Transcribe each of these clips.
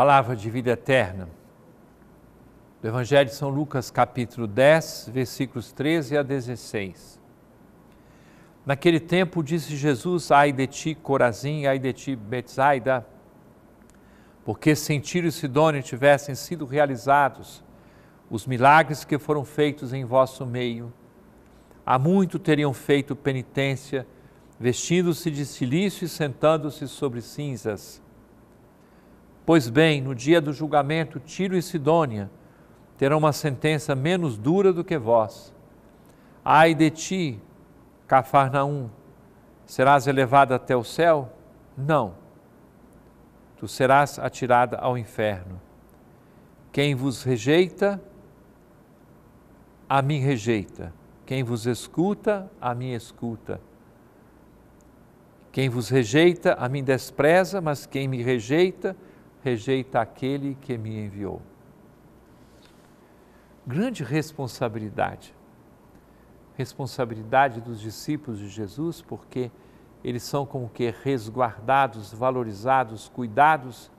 Palavra de vida eterna. Do Evangelho de São Lucas, capítulo 10, versículos 13 a 16. Naquele tempo disse Jesus: Ai de ti, Corazim, ai de ti, Betsaida, porque se em Tiro e Sidônia tivessem sido realizados os milagres que foram feitos em vosso meio, há muito teriam feito penitência, vestindo-se de silício e sentando-se sobre cinzas. Pois bem, no dia do julgamento, Tiro e Sidônia terão uma sentença menos dura do que vós. Ai de ti, Cafarnaum, serás elevada até o céu? Não. Tu serás atirada ao inferno. Quem vos rejeita, a mim rejeita. Quem vos escuta, a mim escuta. Quem vos rejeita, a mim despreza, mas quem me rejeita, rejeita aquele que me enviou. Grande responsabilidade. Responsabilidade dos discípulos de Jesus, porque eles são como que resguardados, valorizados, cuidados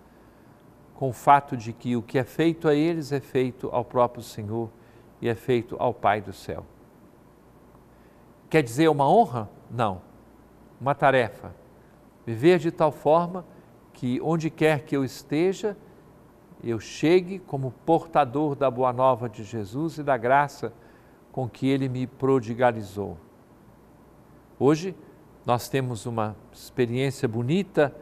com o fato de que o que é feito a eles é feito ao próprio Senhor e é feito ao Pai do céu. Quer dizer uma honra? Não. Uma tarefa. Viver de tal forma que onde quer que eu esteja, eu chegue como portador da boa nova de Jesus e da graça com que ele me prodigalizou. Hoje nós temos uma experiência bonita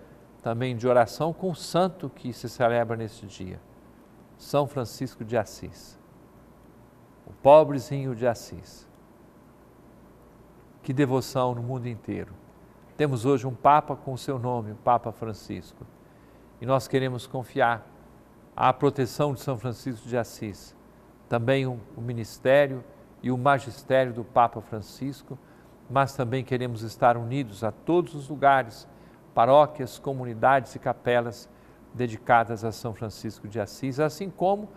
também de oração com o santo que se celebra nesse dia, São Francisco de Assis, o pobrezinho de Assis. Que devoção no mundo inteiro. Temos hoje um Papa com o seu nome, o Papa Francisco. E nós queremos confiar à proteção de São Francisco de Assis, também o ministério e o magistério do Papa Francisco, mas também queremos estar unidos a todos os lugares, paróquias, comunidades e capelas dedicadas a São Francisco de Assis, assim como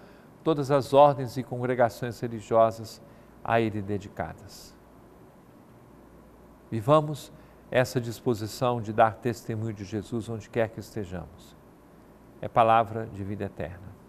todas as ordens e congregações religiosas a ele dedicadas. Vivamos essa disposição de dar testemunho de Jesus onde quer que estejamos. É palavra de vida eterna.